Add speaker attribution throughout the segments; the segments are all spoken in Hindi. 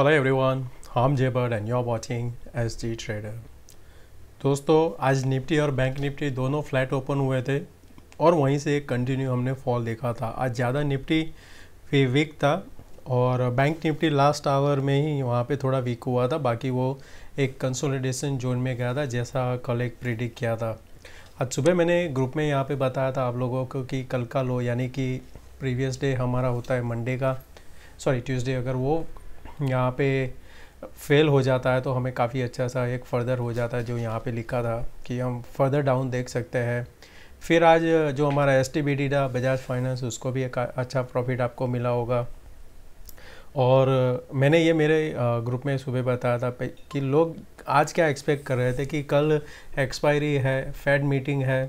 Speaker 1: हेलो एवरीवन हम जेबर्ड and are watching S G trader दोस्तों आज निफ्टी और बैंक निफ्टी दोनों फ्लैट ओपन हुए थे और वहीं से एक कंटिन्यू हमने फॉल देखा था आज ज़्यादा निफ्टी भी वीक था और बैंक निफ्टी लास्ट आवर में ही वहाँ पे थोड़ा वीक हुआ था बाकी वो एक कंसोलिडेशन जोन में गया था जैसा कल एक प्रिडिक्ट किया था आज सुबह मैंने ग्रुप में यहाँ पे बताया था आप लोगों को कि कल का लो यानी कि प्रीवियस डे हमारा होता है मंडे का सॉरी ट्यूसडे अगर वो यहाँ पे फेल हो जाता है तो हमें काफ़ी अच्छा सा एक फ़र्दर हो जाता है जो यहाँ पे लिखा था कि हम फर्दर डाउन देख सकते हैं फिर आज जो हमारा एस टी बी डी था बजाज फाइनेंस उसको भी एक अच्छा प्रॉफिट आपको मिला होगा और मैंने ये मेरे ग्रुप में सुबह बताया था कि लोग आज क्या एक्सपेक्ट कर रहे थे कि कल एक्सपायरी है फेड मीटिंग है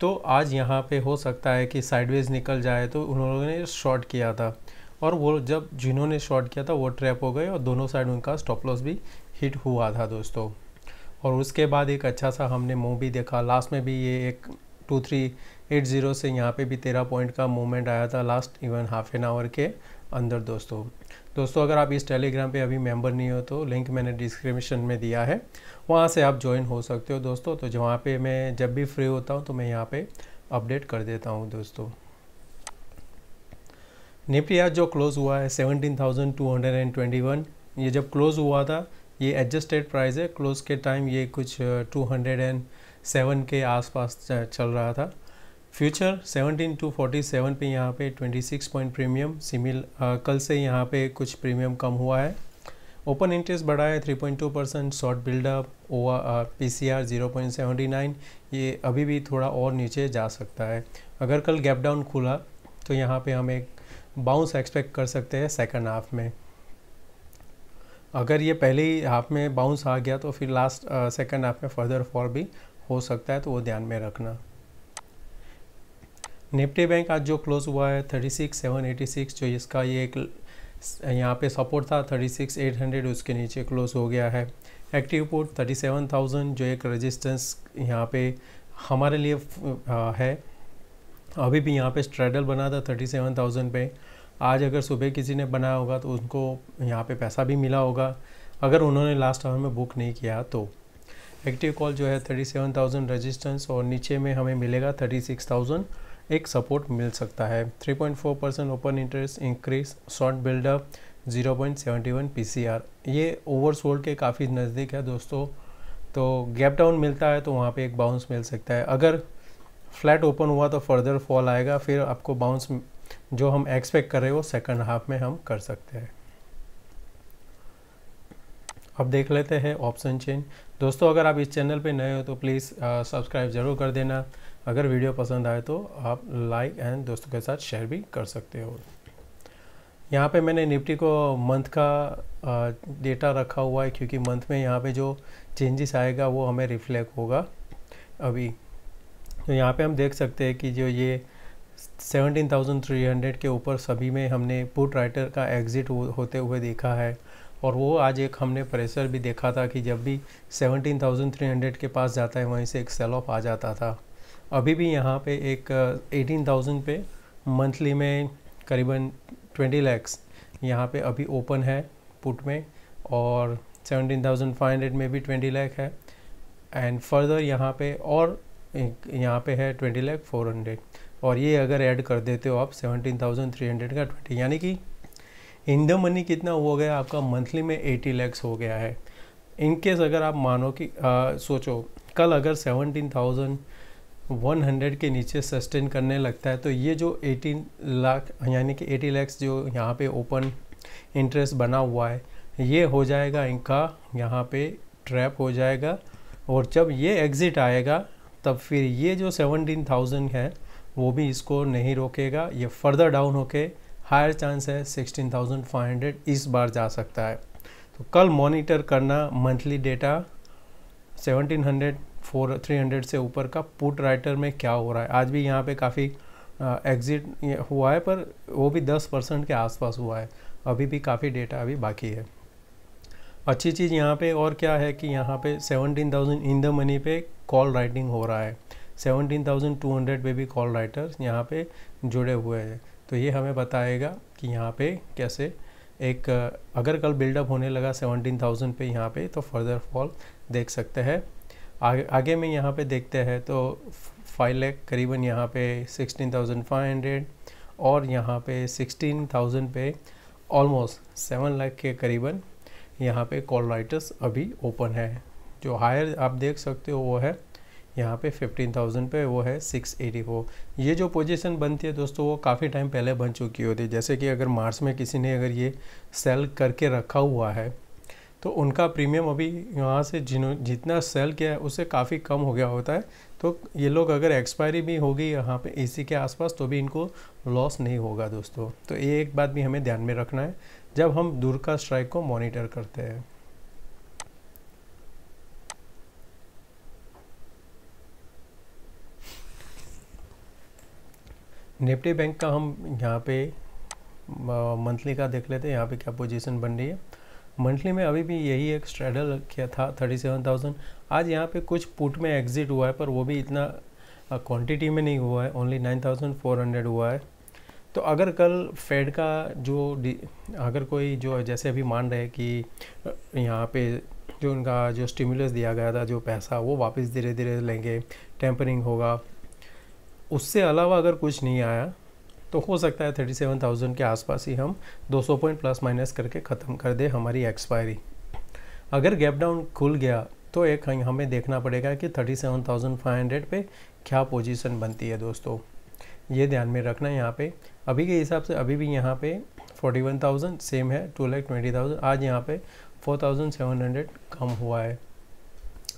Speaker 1: तो आज यहाँ पे हो सकता है कि साइडवेज निकल जाए तो उन्होंने शॉर्ट किया था और वो जब जिन्होंने शॉर्ट किया था वो ट्रैप हो गए और दोनों साइड उनका स्टॉप लॉस भी हिट हुआ था दोस्तों और उसके बाद एक अच्छा सा हमने मूव भी देखा लास्ट में भी ये एक टू थ्री एट ज़ीरो से यहाँ पे भी तेरह पॉइंट का मूवमेंट आया था last even half an hour के अंदर दोस्तों दोस्तों अगर आप इस टेलीग्राम पे अभी मेंबर नहीं हो तो लिंक मैंने डिस्क्रिप्शन में दिया है वहाँ से आप ज्वाइन हो सकते हो दोस्तों तो जहाँ पे मैं जब भी फ्री होता हूँ तो मैं यहाँ पे अपडेट कर देता हूँ दोस्तों निफ्टी आज जो क्लोज़ हुआ है seventeen thousand two hundred and twenty one ये जब क्लोज़ हुआ था ये एडजस्टेड प्राइस है क्लोज़ के टाइम ये कुछ टू हंड्रेड एंड सेवन के आसपास uh, चल रहा था future seventeen two forty seven पर यहाँ पे सिक्स पॉइंट प्रीमियम सिमिल कल से यहाँ पर कुछ प्रीमियम कम हुआ है ओपन इंटरेस्ट बढ़ा है three point two percent short buildup ओवा P C R zero point seventy nine ये अभी भी थोड़ा और नीचे जा सकता है अगर कल गैप डाउन खुला तो यहाँ पे हम एक बाउंस एक्सपेक्ट कर सकते हैं सेकेंड हाफ में अगर ये पहले ही हाफ में बाउंस आ गया तो फिर लास्ट सेकेंड हाफ में फर्दर फॉल भी हो सकता है तो वो ध्यान में रखना निफ्टी बैंक आज जो क्लोज हुआ है thirty six seven eighty six जो इसका ये एक यहाँ पे सपोर्ट था थर्टी सिक्स एट हंड्रेड उसके नीचे क्लोज हो गया है active port thirty seven thousand जो एक रजिस्टेंस यहाँ पे हमारे लिए है अभी भी यहाँ पे स्ट्रेडल बना था थर्टी सेवन थाउजेंड पे आज अगर सुबह किसी ने बनाया होगा तो उनको यहाँ पे पैसा भी मिला होगा अगर उन्होंने लास्ट आवर में बुक नहीं किया तो एक्टिव कॉल जो है थर्टी सेवन थाउजेंड रजिस्टेंस और नीचे में हमें मिलेगा थर्टी सिक्स थाउजेंड एक सपोर्ट मिल सकता है three point four percent open interest increase short buildup zero point seventy one P C R ये ओवरसोल्ड के काफ़ी नज़दीक है दोस्तों तो गैप डाउन मिलता है तो वहाँ पे एक बाउंस मिल सकता है अगर फ्लैट ओपन हुआ तो फर्दर फॉल आएगा फिर आपको बाउंस जो हम एक्सपेक्ट कर रहे हो सेकंड हाफ में हम कर सकते हैं अब देख लेते हैं ऑप्शन चेंज दोस्तों अगर आप इस चैनल पे नए हो तो प्लीज़ सब्सक्राइब ज़रूर कर देना अगर वीडियो पसंद आए तो आप लाइक एंड दोस्तों के साथ शेयर भी कर सकते हो यहाँ पे मैंने निफ्टी को मंथ का डेटा uh, रखा हुआ है क्योंकि मंथ में यहाँ पे जो चेंजेस आएगा वो हमें रिफ्लेक्ट होगा अभी तो यहाँ पे हम देख सकते हैं कि जो ये 17,300 के ऊपर सभी में हमने पुट राइटर का एग्ज़िट हो, होते हुए देखा है और वो आज एक हमने प्रेशर भी देखा था कि जब भी 17,300 के पास जाता है वहीं से एक सेल ऑफ आ जाता था अभी भी यहाँ पे एक 18,000 पे मंथली में करीबन 20 लैक्स यहाँ पे अभी ओपन है पुट में और 17,500 में भी 20 लैख है एंड फर्दर यहाँ पे और यहाँ पे है ट्वेंटी लैख फोर हंड्रेड और ये अगर ऐड कर देते हो आप सेवनटीन थाउजेंड थ्री हंड्रेड का ट्वेंटी यानी कि इन द मनी कितना हो गया आपका मंथली में एटी लैक्स हो गया है इनकेस अगर आप मानो कि आ, सोचो कल अगर सेवनटीन थाउजेंड वन हंड्रेड के नीचे सस्टेन करने लगता है तो ये जो एटीन लाख यानी कि एटी लैक्स जो यहाँ पे ओपन इंटरेस्ट बना हुआ है ये हो जाएगा इनका यहाँ पे ट्रैप हो जाएगा और जब ये एग्ज़िट आएगा तब फिर ये जो सेवनटीन थाउजेंड है वो भी इसको नहीं रोकेगा ये फर्दर डाउन होके हायर चांस है सिक्सटीन थाउजेंड फाइव हंड्रेड इस बार जा सकता है तो कल मॉनिटर करना monthly data seventeen hundred four three hundred से ऊपर का पुट राइटर में क्या हो रहा है आज भी यहाँ पे काफ़ी एग्जिट हुआ है पर वो भी दस परसेंट के आसपास हुआ है अभी भी काफ़ी डेटा अभी बाकी है अच्छी चीज़ यहाँ पे और क्या है कि यहाँ पे 17,000 इन द मनी पे कॉल राइटिंग हो रहा है 17,200 पे भी कॉल राइटर्स यहाँ पे जुड़े हुए हैं तो ये हमें बताएगा कि यहाँ पे कैसे एक अगर कल बिल्डअप होने लगा 17,000 पे यहाँ पे तो फर्दर फॉल देख सकते हैं आगे आगे में यहाँ पे देखते हैं तो फाइव लैख करीबन यहाँ पे सिक्सटीन और यहाँ पे सिक्सटीन पे ऑलमोस्ट सेवन लाख के करीबन यहाँ पे कॉलराइटस अभी ओपन है जो हायर आप देख सकते हो वो है यहाँ पे 15,000 पे वो है 684 ये जो पोजीशन बनती है दोस्तों वो काफ़ी टाइम पहले बन चुकी होती है जैसे कि अगर मार्च में किसी ने अगर ये सेल करके रखा हुआ है तो उनका प्रीमियम अभी यहाँ से जिन्हों जितना सेल किया है उससे काफ़ी कम हो गया होता है तो ये लोग अगर एक्सपायरी भी होगी यहाँ पे इसी के आसपास तो भी इनको लॉस नहीं होगा दोस्तों तो ये एक बात भी हमें ध्यान में रखना है जब हम दूर का स्ट्राइक को मॉनिटर करते हैं निपटे बैंक का हम यहाँ पे मंथली का देख लेते हैं यहाँ पे क्या पोजीशन बन रही है मंथली में अभी भी यही एक स्ट्रेडल किया था थर्टी सेवन थाउजेंड आज यहाँ पे कुछ पुट में एग्जिट हुआ है पर वो भी इतना क्वांटिटी में नहीं हुआ है only nine thousand four hundred हुआ है तो अगर कल फेड का जो अगर कोई जो जैसे अभी मान रहे कि यहाँ पे जो उनका जो स्टिमुलस दिया गया था जो पैसा वो वापस धीरे धीरे लेंगे टेम्परिंग होगा उससे अलावा अगर कुछ नहीं आया तो हो सकता है थर्टी सेवन थाउजेंड के आसपास ही हम दो सौ पॉइंट प्लस माइनस करके ख़त्म कर दे हमारी एक्सपायरी अगर गैप डाउन खुल गया तो एक हमें देखना पड़ेगा कि thirty seven thousand five hundred पर क्या पोजीशन बनती है दोस्तों ये ध्यान में रखना है यहाँ पे अभी के हिसाब से अभी भी यहाँ पे फोर्टी वन थाउजेंड सेम है टू लैख ट्वेंटी थाउजेंड आज यहाँ पे फोर थाउजेंड सेवन हंड्रेड कम हुआ है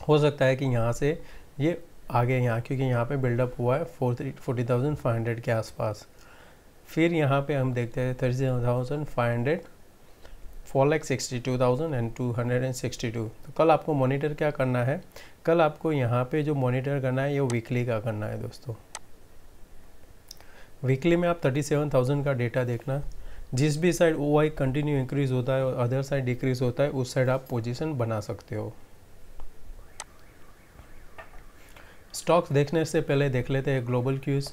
Speaker 1: हो सकता है कि यहाँ से ये आगे यहाँ क्योंकि यहाँ पे बिल्डअप हुआ है four forty thousand five hundred के आसपास फिर यहाँ पे हम देखते हैं thirty thousand five hundred four lakh sixty two thousand and two hundred and sixty two तो कल आपको मॉनिटर क्या करना है कल आपको यहाँ पे जो मॉनिटर करना है ये वीकली का करना है दोस्तों वीकली में आप थर्टी सेवन थाउजेंड का डेटा देखना जिस भी side O I continue increase होता है और अदर साइड डिक्रीज़ होता है उस साइड आप पोजीशन बना सकते हो स्टॉक्स देखने से पहले देख लेते हैं global cues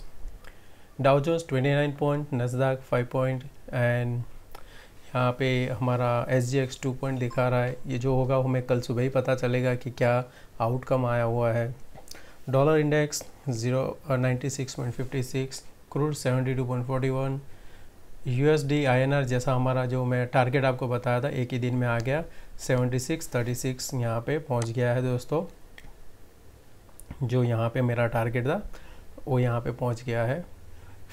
Speaker 1: Dow Jones twenty nine point Nasdaq five point and यहाँ पे हमारा S G X two point दिखा रहा है ये जो होगा हमें कल सुबह ही पता चलेगा कि क्या आउटकम आया हुआ है dollar index zero ninety six point fifty six crude 72.41 USD INR जैसा हमारा जो मैं टारगेट आपको बताया था एक ही दिन में आ गया थर्टी सिक्स यहाँ पे पहुँच गया है दोस्तों जो यहाँ पे मेरा टारगेट था वो यहाँ पे पहुँच गया है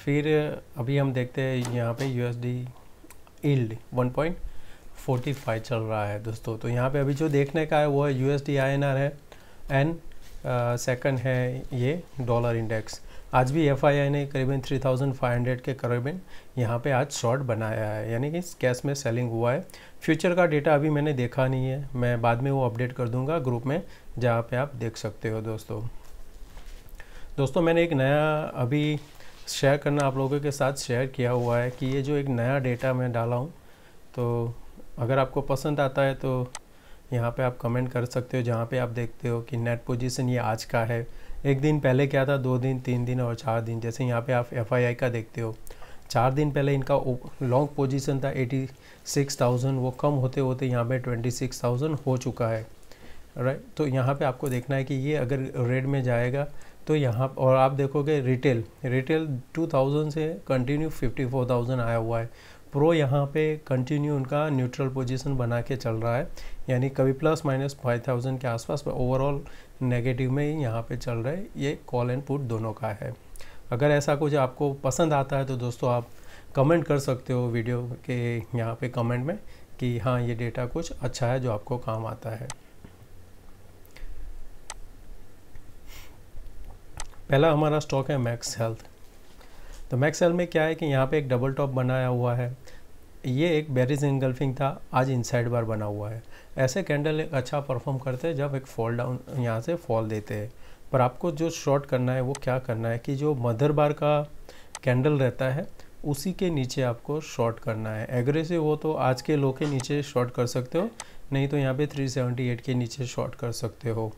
Speaker 1: फिर अभी हम देखते हैं यहाँ पे यूएसडी ईल्ड 1.45 चल रहा है दोस्तों तो यहाँ पे अभी जो देखने का है वो है एन आर है एंड सेकंड है ये डॉलर इंडेक्स आज भी एफ ने करीबन 3500 के करीबन यहाँ पे आज शॉर्ट बनाया है यानी कि कैश में सेलिंग हुआ है फ्यूचर का डेटा अभी मैंने देखा नहीं है मैं बाद में वो अपडेट कर दूँगा ग्रुप में जहाँ पे आप देख सकते हो दोस्तों दोस्तों मैंने एक नया अभी शेयर करना आप लोगों के साथ शेयर किया हुआ है कि ये जो एक नया डेटा मैं डाला हूँ तो अगर आपको पसंद आता है तो यहाँ पर आप कमेंट कर सकते हो जहाँ पर आप देखते हो कि नेट पोजिशन ये आज का है एक दिन पहले क्या था दो दिन तीन दिन और चार दिन जैसे यहाँ पे आप एफ का देखते हो चार दिन पहले इनका लॉन्ग पोजीशन था 86,000 वो कम होते होते यहाँ पे 26,000 हो चुका है राइट तो यहाँ पे आपको देखना है कि ये अगर रेड में जाएगा तो यहाँ और आप देखोगे रिटेल रिटेल 2000 से कंटिन्यू 54,000 आया हुआ है प्रो यहाँ पे कंटिन्यू उनका न्यूट्रल पोजीशन बना के चल रहा है यानी कभी प्लस माइनस फाइव के आसपास ओवरऑल नेगेटिव में ही यहाँ पे चल रहा है ये कॉल एंड पुट दोनों का है अगर ऐसा कुछ आपको पसंद आता है तो दोस्तों आप कमेंट कर सकते हो वीडियो के यहाँ पे कमेंट में कि हाँ ये डेटा कुछ अच्छा है जो आपको काम आता है पहला हमारा स्टॉक है मैक्स हेल्थ तो मैक्स हेल्थ में क्या है कि यहाँ पे एक डबल टॉप बनाया हुआ है ये एक बेरिज इंगल्फिंग था आज इनसाइड बार बना हुआ है ऐसे कैंडल एक अच्छा परफॉर्म करते हैं जब एक फॉल डाउन यहाँ से फॉल देते हैं पर आपको जो शॉर्ट करना है वो क्या करना है कि जो मदर बार का कैंडल रहता है उसी के नीचे आपको शॉर्ट करना है एग्रेसिव हो तो आज के लो के नीचे शॉर्ट कर सकते हो नहीं तो यहाँ पे 378 के नीचे शॉर्ट कर सकते हो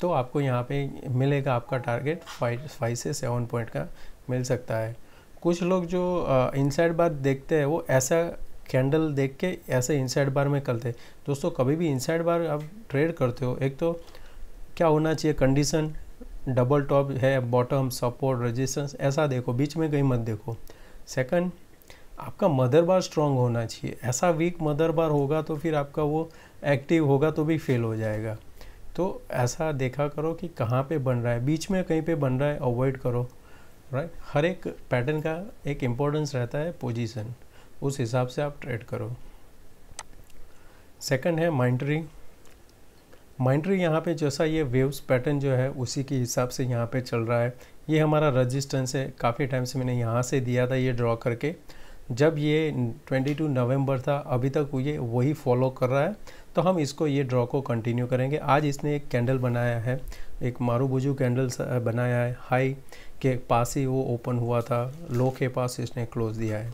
Speaker 1: तो आपको यहाँ पे मिलेगा आपका टारगेट फाइव फाइव से सेवन पॉइंट का मिल सकता है कुछ लोग जो इनसाइड बार देखते हैं वो ऐसा कैंडल देख के ऐसे इनसाइड बार में करते हैं दोस्तों कभी भी इनसाइड बार आप ट्रेड करते हो एक तो क्या होना चाहिए कंडीशन डबल टॉप है बॉटम सपोर्ट रेजिस्टेंस ऐसा देखो बीच में कहीं मत देखो सेकंड आपका मदर बार स्ट्रांग होना चाहिए ऐसा वीक मदर बार होगा तो फिर आपका वो एक्टिव होगा तो भी फेल हो जाएगा तो ऐसा देखा करो कि कहाँ पे बन रहा है बीच में कहीं पे बन रहा है अवॉइड करो राइट right? हर एक पैटर्न का एक इम्पोर्टेंस रहता है पोजीशन उस हिसाब से आप ट्रेड करो सेकंड है माइंट्री माइंट्री यहाँ पे जैसा ये वेव्स पैटर्न जो है उसी के हिसाब से यहाँ पे चल रहा है ये हमारा रजिस्टेंस है काफ़ी टाइम से मैंने यहाँ से दिया था ये ड्रॉ करके जब ये 22 नवंबर था अभी तक ये वही फॉलो कर रहा है तो हम इसको ये ड्रॉ को कंटिन्यू करेंगे आज इसने एक कैंडल बनाया है एक मारूबुजू कैंडल बनाया है हाई के पास ही वो ओपन हुआ था लो के पास इसने क्लोज दिया है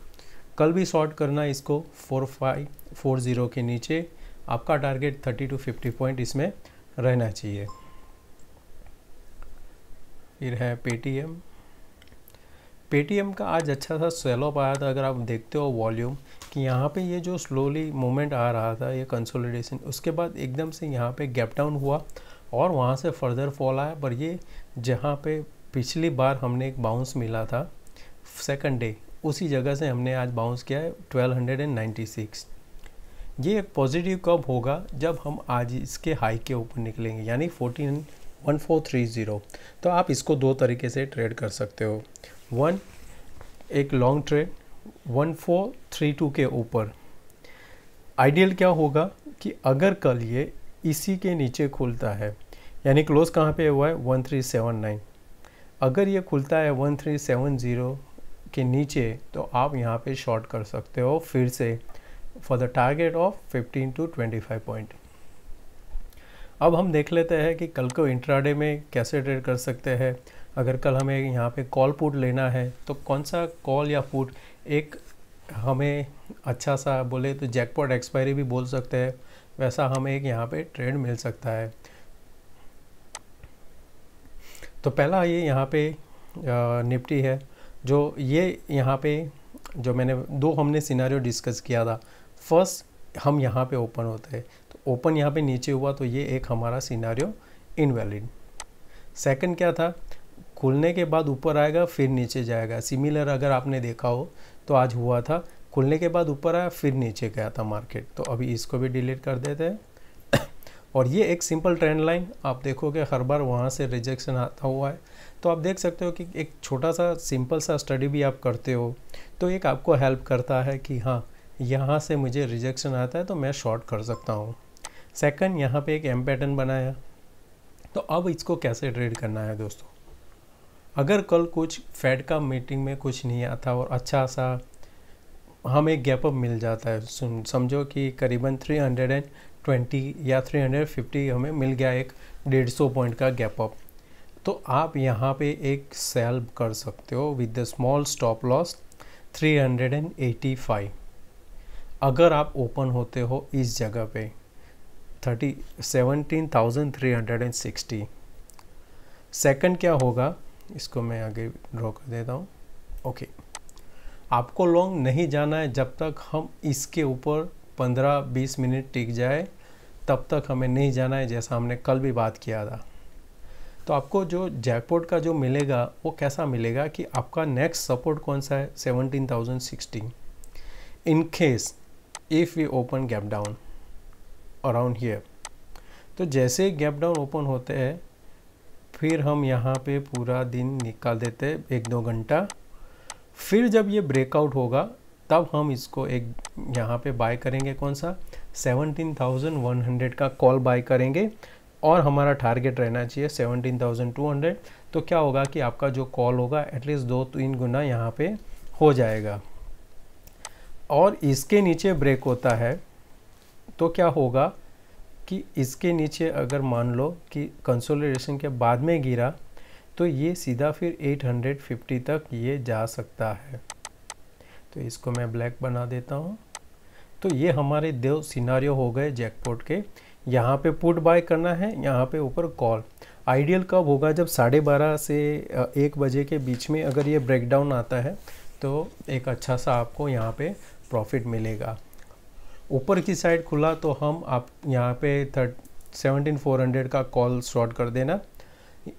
Speaker 1: कल भी शॉर्ट करना इसको फोर फाइव फोर ज़ीरो के नीचे आपका target thirty two fifty point इसमें रहना चाहिए फिर है पेटीएम पेटीएम का आज अच्छा सा सेल आया था अगर आप देखते हो वॉल्यूम कि यहाँ पे ये जो स्लोली मूवमेंट आ रहा था ये कंसोलिडेशन उसके बाद एकदम से यहाँ पे गैप डाउन हुआ और वहाँ से फर्दर फॉल आया पर ये जहाँ पे पिछली बार हमने एक बाउंस मिला था सेकंड डे उसी जगह से हमने आज बाउंस किया है 1296 ये एक पॉजिटिव कब होगा जब हम आज इसके हाई के ऊपर निकलेंगे यानी थ्री ज़ीरो तो आप इसको दो तरीके से ट्रेड कर सकते हो वन एक लॉन्ग ट्रेड 1432 के ऊपर आइडियल क्या होगा कि अगर कल ये इसी के नीचे खुलता है यानी क्लोज कहाँ पे हुआ है 1379 अगर ये खुलता है 1370 के नीचे तो आप यहाँ पे शॉर्ट कर सकते हो फिर से for the target of 15 to 25 point अब हम देख लेते हैं कि कल को इंट्राडे में कैसे ट्रेड कर सकते हैं अगर कल हमें यहाँ पे कॉल पुट लेना है तो कौन सा कॉल या पुट एक हमें अच्छा सा बोले तो जैकपॉट एक्सपायरी भी बोल सकते हैं वैसा हमें एक यहाँ पे ट्रेड मिल सकता है तो पहला ये यहाँ पे निपटी है जो ये यहाँ पे जो मैंने दो हमने सिनारियो डिस्कस किया था फर्स्ट हम यहाँ पे ओपन होते हैं तो ओपन यहाँ पे नीचे हुआ तो ये एक हमारा सिनारियो इनवैलिड सेकंड क्या था खुलने के बाद ऊपर आएगा फिर नीचे जाएगा सिमिलर अगर आपने देखा हो तो आज हुआ था खुलने के बाद ऊपर आया फिर नीचे गया था मार्केट तो अभी इसको भी डिलीट कर देते हैं और ये एक सिंपल ट्रेंड लाइन आप देखोगे हर बार वहाँ से रिजेक्शन आता हुआ है तो आप देख सकते हो कि एक छोटा सा सिंपल सा स्टडी भी आप करते हो तो एक आपको हेल्प करता है कि हाँ यहाँ से मुझे रिजेक्शन आता है तो मैं शॉर्ट कर सकता हूँ सेकंड यहाँ पे एक एम पैटर्न बनाया तो अब इसको कैसे ट्रेड करना है दोस्तों अगर कल कुछ फेड का मीटिंग में कुछ नहीं आता और अच्छा सा हमें गैपअप मिल जाता है सुन समझो कि करीबन 320 या 350 हमें मिल गया एक 150 पॉइंट का गैपअप तो आप यहाँ पे एक सेल कर सकते हो with the small stop loss 385 अगर आप ओपन होते हो इस जगह पे thirty seventeen thousand three hundred and sixty second क्या होगा इसको मैं आगे ड्रॉ कर देता हूँ ओके आपको लॉन्ग नहीं जाना है जब तक हम इसके ऊपर 15-20 मिनट टिक जाए तब तक हमें नहीं जाना है जैसा हमने कल भी बात किया था तो आपको जो जैकपॉट का जो मिलेगा वो कैसा मिलेगा कि आपका नेक्स्ट सपोर्ट कौन सा है seventeen thousand sixteen in case if we open gap down around here तो जैसे ही गैप डाउन ओपन होते हैं फिर हम यहाँ पे पूरा दिन निकाल देते एक दो घंटा फिर जब ये ब्रेकआउट होगा तब हम इसको एक यहाँ पे बाय करेंगे कौन सा 17,100 का कॉल बाय करेंगे और हमारा टारगेट रहना चाहिए 17,200 तो क्या होगा कि आपका जो कॉल होगा एटलीस्ट दो तीन गुना यहाँ पे हो जाएगा और इसके नीचे ब्रेक होता है तो क्या होगा कि इसके नीचे अगर मान लो कि कंसोलिडेशन के बाद में गिरा तो ये सीधा फिर 850 तक ये जा सकता है तो इसको मैं ब्लैक बना देता हूँ तो ये हमारे दो सिनारियो हो गए जैकपॉट के यहाँ पे पुट बाय करना है यहाँ पे ऊपर कॉल आइडियल कब होगा जब साढ़े बारह से एक बजे के बीच में अगर ये ब्रेकडाउन आता है तो एक अच्छा सा आपको यहाँ पे प्रॉफिट मिलेगा ऊपर की साइड खुला तो हम आप यहाँ पे थर्ट सेवनटीन फोर हंड्रेड का कॉल शॉर्ट कर देना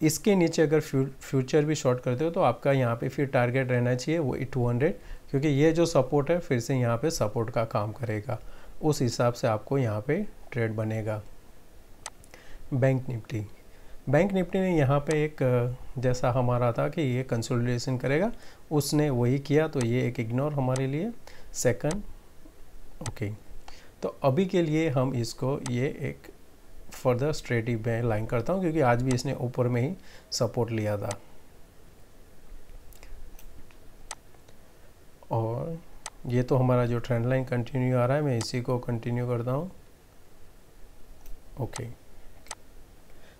Speaker 1: इसके नीचे अगर फ्यू, फ्यूचर भी शॉर्ट करते हो तो आपका यहाँ पे फिर टारगेट रहना चाहिए वो टू हंड्रेड क्योंकि ये जो सपोर्ट है फिर से यहाँ पे सपोर्ट का काम करेगा उस हिसाब से आपको यहाँ पे ट्रेड बनेगा बैंक निफ्टी बैंक निफ्टी ने यहाँ पे एक जैसा हमारा था कि ये कंसोलिडेशन करेगा उसने वही किया तो ये एक इग्नोर हमारे लिए सेकंड ओके okay. तो अभी के लिए हम इसको ये एक फर्दर स्ट्रेट ही में लाइन करता हूँ क्योंकि आज भी इसने ऊपर में ही सपोर्ट लिया था और ये तो हमारा जो ट्रेंड लाइन कंटिन्यू आ रहा है मैं इसी को कंटिन्यू करता हूँ ओके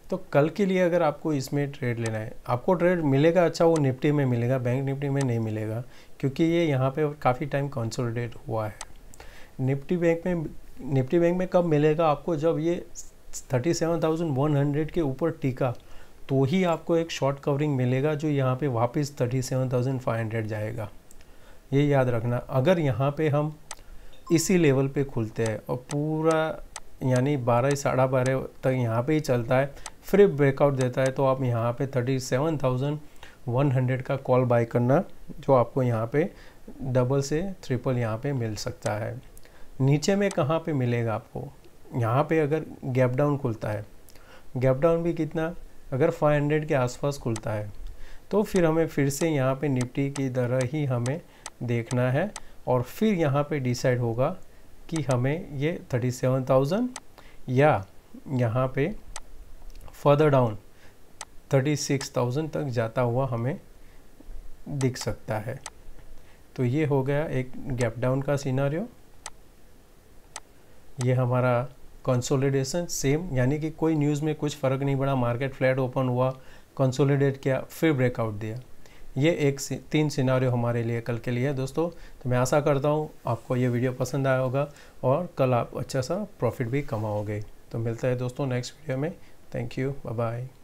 Speaker 1: तो कल के लिए अगर आपको इसमें ट्रेड लेना है आपको ट्रेड मिलेगा अच्छा वो निफ्टी में मिलेगा बैंक निफ्टी में नहीं मिलेगा क्योंकि ये यहाँ पे काफ़ी टाइम कंसोलिडेट हुआ है निफ्टी बैंक में निफ्टी बैंक में कब मिलेगा आपको जब ये thirty seven thousand one hundred के ऊपर टिका तो ही आपको एक शॉर्ट कवरिंग मिलेगा जो यहाँ पे वापस thirty seven thousand five hundred जाएगा ये याद रखना अगर यहाँ पे हम इसी लेवल पे खुलते हैं और पूरा यानी बारह साढ़ा बारह तक यहाँ पे ही चलता है फिर ब्रेकआउट देता है तो आप यहाँ पे thirty seven thousand one hundred का कॉल बाय करना जो आपको यहाँ पे डबल से ट्रिपल यहाँ पे मिल सकता है नीचे में कहाँ पे मिलेगा आपको यहाँ पे अगर गैप डाउन खुलता है गैप डाउन भी कितना अगर 500 के आसपास खुलता है तो फिर हमें फिर से यहाँ पे निफ्टी की तरह ही हमें देखना है और फिर यहाँ पे डिसाइड होगा कि हमें ये 37,000 या यहाँ पे फर्दर डाउन 36,000 तक जाता हुआ हमें दिख सकता है तो ये हो गया एक गैप डाउन का सीनारियों ये हमारा कंसोलिडेशन सेम यानी कि कोई न्यूज़ में कुछ फ़र्क नहीं पड़ा मार्केट फ्लैट ओपन हुआ कंसोलिडेट किया फिर ब्रेकआउट दिया ये एक तीन सिनारियों हमारे लिए कल के लिए दोस्तों तो मैं आशा करता हूँ आपको ये वीडियो पसंद आया होगा और कल आप अच्छा सा प्रॉफिट भी कमाओगे तो मिलता है दोस्तों नेक्स्ट वीडियो में थैंक यू बाय बाय